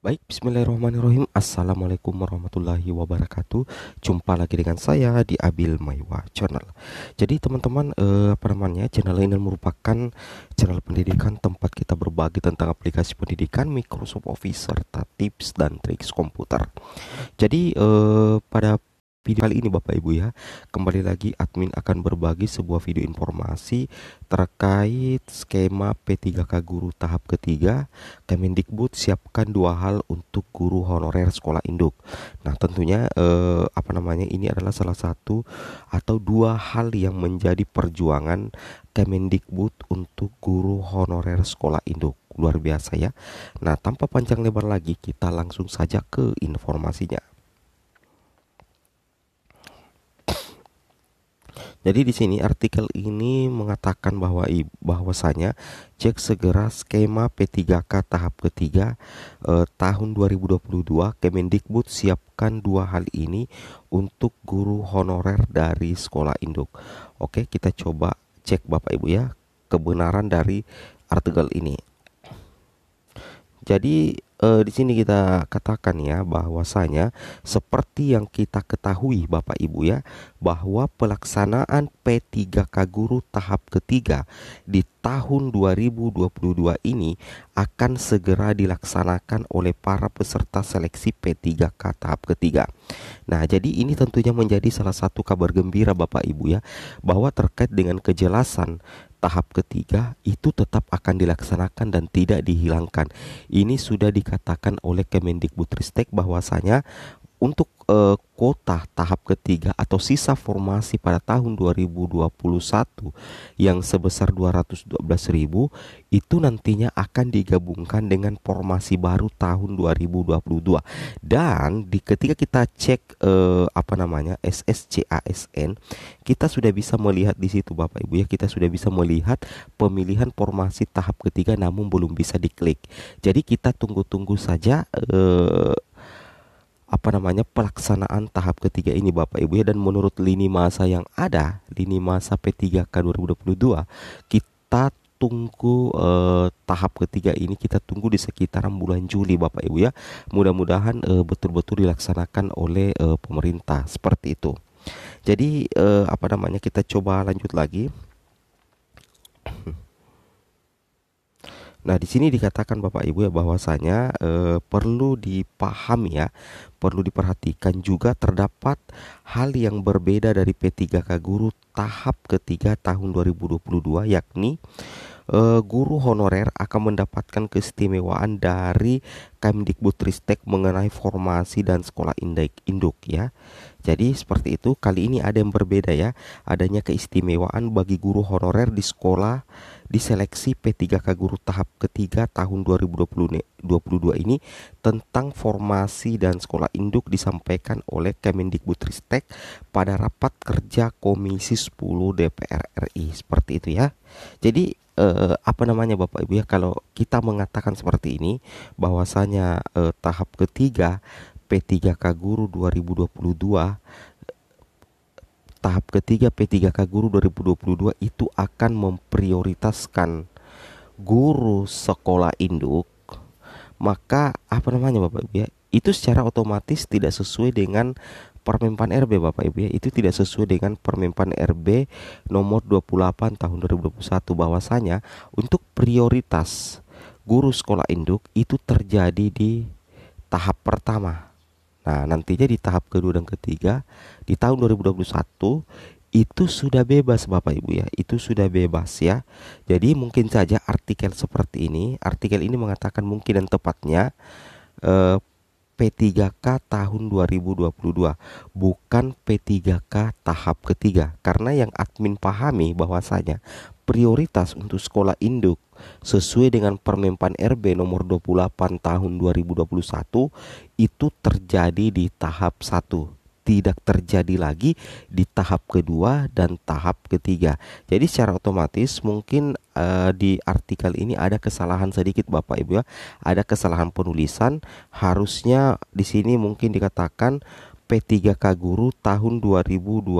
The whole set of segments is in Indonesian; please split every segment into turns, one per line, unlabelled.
Baik, bismillahirrahmanirrahim. Assalamualaikum warahmatullahi wabarakatuh. Jumpa lagi dengan saya di Abil Maiwa Channel. Jadi teman-teman, eh, apa namanya? Channel ini merupakan channel pendidikan tempat kita berbagi tentang aplikasi pendidikan Microsoft Office serta tips dan trik komputer. Jadi eh, pada Video kali ini Bapak Ibu ya, kembali lagi admin akan berbagi sebuah video informasi terkait skema P3K guru tahap ketiga. Kemendikbud siapkan dua hal untuk guru honorer sekolah induk. Nah, tentunya eh, apa namanya ini adalah salah satu atau dua hal yang menjadi perjuangan Kemendikbud untuk guru honorer sekolah induk luar biasa ya. Nah, tanpa panjang lebar lagi kita langsung saja ke informasinya. Jadi di sini artikel ini mengatakan bahwa bahwasanya cek segera skema P3K tahap ketiga eh, tahun 2022 Kemendikbud siapkan dua hal ini untuk guru honorer dari sekolah induk. Oke, kita coba cek Bapak Ibu ya kebenaran dari artikel ini. Jadi e, di sini kita katakan ya bahwasanya seperti yang kita ketahui Bapak Ibu ya bahwa pelaksanaan P3K guru tahap ketiga di tahun 2022 ini akan segera dilaksanakan oleh para peserta seleksi P3K tahap ketiga. Nah, jadi ini tentunya menjadi salah satu kabar gembira Bapak Ibu ya bahwa terkait dengan kejelasan tahap ketiga itu tetap akan dilaksanakan dan tidak dihilangkan. Ini sudah dikatakan oleh Kemendikbudristek bahwasanya untuk uh, kuota tahap ketiga atau sisa formasi pada tahun 2021 yang sebesar ribu itu nantinya akan digabungkan dengan formasi baru tahun 2022 dan di ketika kita cek eh, apa namanya SSCASN kita sudah bisa melihat di situ Bapak Ibu ya kita sudah bisa melihat pemilihan formasi tahap ketiga namun belum bisa diklik jadi kita tunggu-tunggu saja eh, apa namanya pelaksanaan tahap ketiga ini Bapak Ibu ya dan menurut lini masa yang ada lini masa P3K 2022 kita tunggu eh, tahap ketiga ini kita tunggu di sekitaran bulan Juli Bapak Ibu ya mudah-mudahan betul eh, betul-betul dilaksanakan oleh eh, pemerintah seperti itu jadi eh, apa namanya kita coba lanjut lagi Nah, di sini dikatakan Bapak Ibu ya bahwasanya eh, perlu dipahami ya, perlu diperhatikan juga terdapat hal yang berbeda dari P3K guru tahap ketiga tahun 2022 yakni eh, guru honorer akan mendapatkan keistimewaan dari Kemdikbudristek mengenai formasi dan sekolah indek induk ya. Jadi seperti itu. Kali ini ada yang berbeda ya. Adanya keistimewaan bagi guru honorer di sekolah di seleksi P3K guru tahap ketiga tahun 2022 ini tentang formasi dan sekolah induk disampaikan oleh Kemendikbudristek pada rapat kerja Komisi 10 DPR RI seperti itu ya. Jadi eh, apa namanya Bapak Ibu ya kalau kita mengatakan seperti ini bahwasanya misalnya eh, tahap ketiga P3K Guru 2022 tahap ketiga P3K Guru 2022 itu akan memprioritaskan guru sekolah induk maka apa namanya Bapak Ibu ya itu secara otomatis tidak sesuai dengan Permimpan RB Bapak Ibu ya itu tidak sesuai dengan Permimpan RB nomor 28 tahun 2021 bahwasanya untuk prioritas guru sekolah induk itu terjadi di tahap pertama. Nah, nantinya di tahap kedua dan ketiga di tahun 2021 itu sudah bebas Bapak Ibu ya, itu sudah bebas ya. Jadi mungkin saja artikel seperti ini, artikel ini mengatakan mungkin dan tepatnya eh, P3K tahun 2022, bukan P3K tahap ketiga. Karena yang admin pahami bahwasanya prioritas untuk sekolah induk sesuai dengan Permenpan RB nomor 28 tahun 2021 itu terjadi di tahap 1 tidak terjadi lagi di tahap kedua dan tahap ketiga. Jadi secara otomatis mungkin uh, di artikel ini ada kesalahan sedikit Bapak Ibu ya. Ada kesalahan penulisan harusnya di sini mungkin dikatakan P3K Guru tahun 2022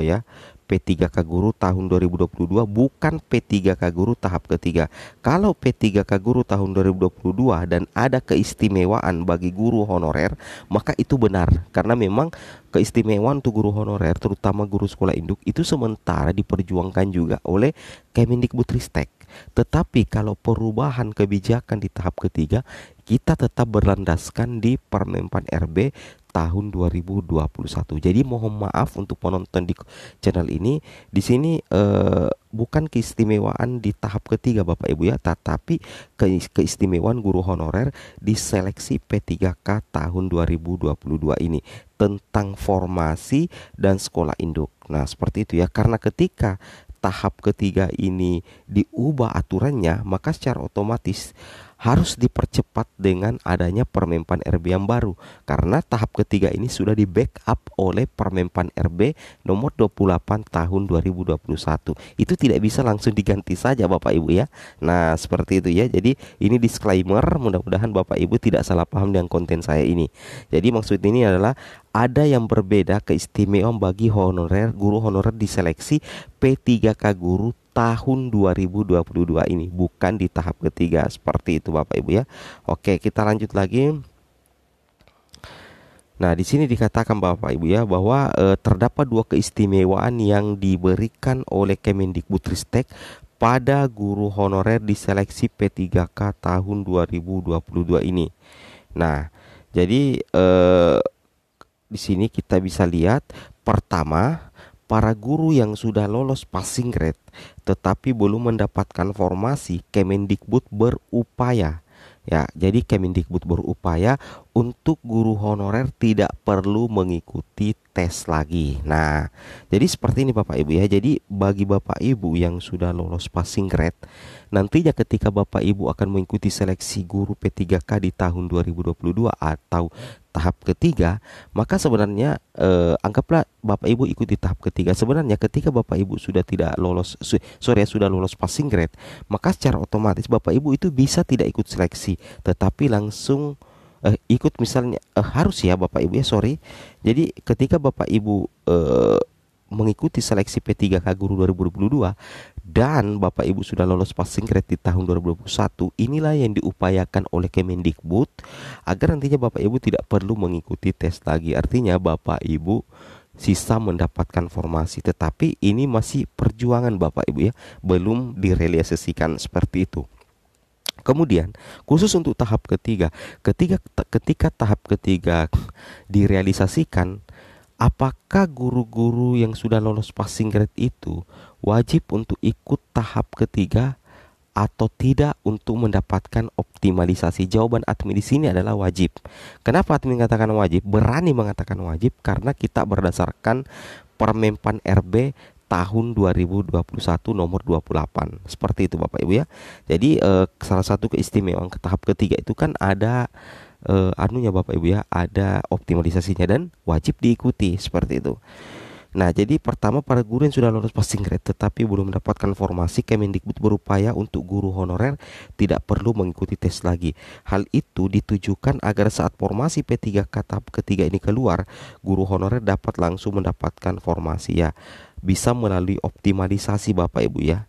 ya. P3K Guru tahun 2022 bukan P3K Guru tahap ketiga. Kalau P3K Guru tahun 2022 dan ada keistimewaan bagi guru honorer, maka itu benar karena memang keistimewaan untuk guru honorer terutama guru sekolah induk itu sementara diperjuangkan juga oleh Kemendikbudristek. Tetapi kalau perubahan kebijakan di tahap ketiga kita tetap berlandaskan di Permenpan RB tahun 2021. Jadi mohon maaf untuk penonton di channel ini. Di sini eh, bukan keistimewaan di tahap ketiga Bapak Ibu ya, tetapi keistimewaan guru honorer di seleksi P3K tahun 2022 ini tentang formasi dan sekolah induk. Nah, seperti itu ya. Karena ketika tahap ketiga ini diubah aturannya, maka secara otomatis harus dipercepat dengan adanya permempan RB yang baru karena tahap ketiga ini sudah di backup oleh permempan RB nomor 28 tahun 2021. Itu tidak bisa langsung diganti saja Bapak Ibu ya. Nah, seperti itu ya. Jadi ini disclaimer, mudah-mudahan Bapak Ibu tidak salah paham dengan konten saya ini. Jadi maksud ini adalah ada yang berbeda keistimewaan bagi honorer guru honorer diseleksi P3K guru tahun 2022 ini, bukan di tahap ketiga seperti itu Bapak Ibu ya. Oke, kita lanjut lagi. Nah, di sini dikatakan Bapak Ibu ya bahwa e, terdapat dua keistimewaan yang diberikan oleh Kemendikbudristek pada guru honorer di seleksi P3K tahun 2022 ini. Nah, jadi e, di sini kita bisa lihat pertama para guru yang sudah lolos passing grade tetapi belum mendapatkan formasi Kemendikbud berupaya ya jadi Kemendikbud berupaya untuk guru honorer tidak perlu mengikuti tes lagi. Nah, jadi seperti ini Bapak Ibu ya. Jadi bagi Bapak Ibu yang sudah lolos passing grade, nantinya ketika Bapak Ibu akan mengikuti seleksi guru P3K di tahun 2022 atau tahap ketiga, maka sebenarnya eh, anggaplah Bapak Ibu ikuti tahap ketiga. Sebenarnya ketika Bapak Ibu sudah tidak lolos sorry ya, sudah lolos passing grade, maka secara otomatis Bapak Ibu itu bisa tidak ikut seleksi, tetapi langsung eh, ikut misalnya eh, harus ya Bapak Ibu ya sorry. Jadi ketika Bapak Ibu eh, mengikuti seleksi P3K Guru 2022 dan Bapak Ibu sudah lolos passing grade di tahun 2021, inilah yang diupayakan oleh Kemendikbud agar nantinya Bapak Ibu tidak perlu mengikuti tes lagi. Artinya Bapak Ibu sisa mendapatkan formasi tetapi ini masih perjuangan Bapak Ibu ya, belum direalisasikan seperti itu. Kemudian, khusus untuk tahap ketiga, ketika ketika tahap ketiga direalisasikan, apakah guru-guru yang sudah lolos passing grade itu wajib untuk ikut tahap ketiga atau tidak untuk mendapatkan optimalisasi jawaban admin di sini adalah wajib. Kenapa admin mengatakan wajib? Berani mengatakan wajib karena kita berdasarkan permempan RB tahun 2021 nomor 28. Seperti itu Bapak Ibu ya. Jadi eh, salah satu keistimewaan ke tahap ketiga itu kan ada eh, anunya Bapak Ibu ya, ada optimalisasinya dan wajib diikuti seperti itu. Nah, jadi pertama para guru yang sudah lulus passing grade tetapi belum mendapatkan formasi, Kemendikbud berupaya untuk guru honorer tidak perlu mengikuti tes lagi. Hal itu ditujukan agar saat formasi P3K tahap ketiga ini keluar, guru honorer dapat langsung mendapatkan formasi ya bisa melalui optimalisasi Bapak Ibu ya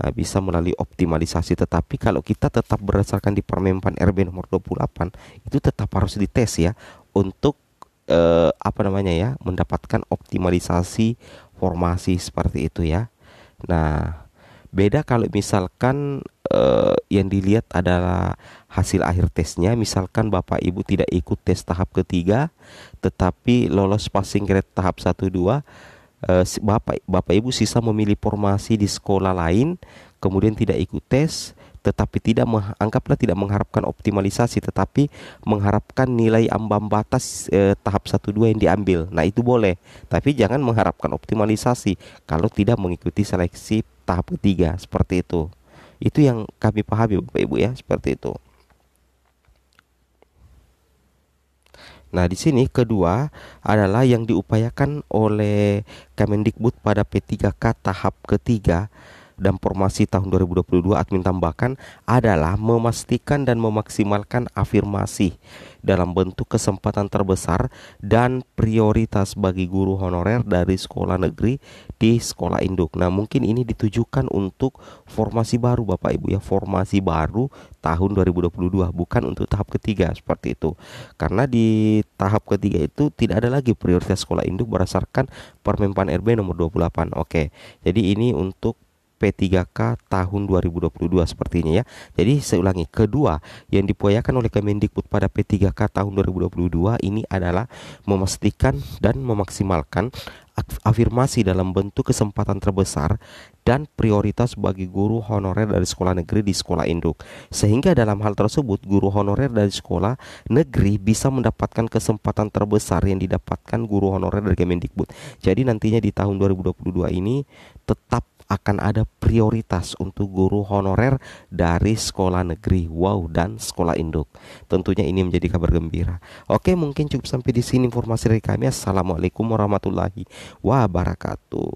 ah, bisa melalui optimalisasi tetapi kalau kita tetap berdasarkan di Permenpan RB nomor 28 itu tetap harus dites ya untuk eh, apa namanya ya mendapatkan optimalisasi formasi seperti itu ya. Nah, beda kalau misalkan eh, yang dilihat adalah hasil akhir tesnya misalkan Bapak Ibu tidak ikut tes tahap ketiga tetapi lolos passing grade tahap 1 2 eh, bapak bapak ibu sisa memilih formasi di sekolah lain kemudian tidak ikut tes tetapi tidak anggaplah tidak mengharapkan optimalisasi tetapi mengharapkan nilai ambang batas eh, tahap 1 2 yang diambil. Nah, itu boleh, tapi jangan mengharapkan optimalisasi kalau tidak mengikuti seleksi tahap ketiga seperti itu. Itu yang kami pahami Bapak Ibu ya, seperti itu. Nah, di sini kedua adalah yang diupayakan oleh Kemendikbud pada P3K tahap ketiga dan formasi tahun 2022 admin tambahkan adalah memastikan dan memaksimalkan afirmasi dalam bentuk kesempatan terbesar dan prioritas bagi guru honorer dari sekolah negeri di sekolah induk. Nah, mungkin ini ditujukan untuk formasi baru Bapak Ibu ya, formasi baru tahun 2022 bukan untuk tahap ketiga seperti itu. Karena di tahap ketiga itu tidak ada lagi prioritas sekolah induk berdasarkan Permenpan RB nomor 28. Oke. Jadi ini untuk P3K tahun 2022 sepertinya ya. Jadi saya ulangi, kedua yang dipoyakan oleh Kemendikbud pada P3K tahun 2022 ini adalah memastikan dan memaksimalkan afirmasi dalam bentuk kesempatan terbesar dan prioritas bagi guru honorer dari sekolah negeri di sekolah induk. Sehingga dalam hal tersebut guru honorer dari sekolah negeri bisa mendapatkan kesempatan terbesar yang didapatkan guru honorer dari Kemendikbud. Jadi nantinya di tahun 2022 ini tetap akan ada prioritas untuk guru honorer dari sekolah negeri wow dan sekolah induk. Tentunya ini menjadi kabar gembira. Oke, mungkin cukup sampai di sini informasi dari kami. Assalamualaikum warahmatullahi wabarakatuh.